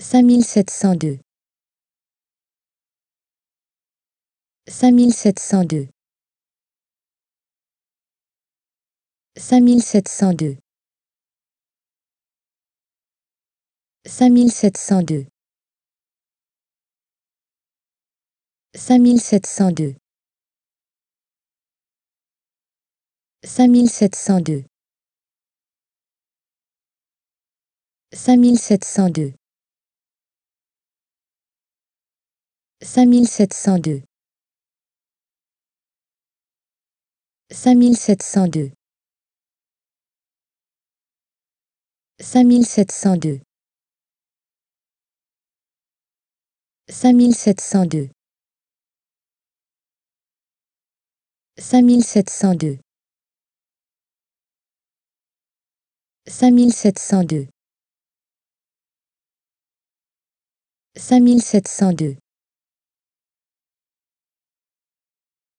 5702 5702 5702 5702 5702 5702 5702 5702 5702 5702 5702 5702 5702 5702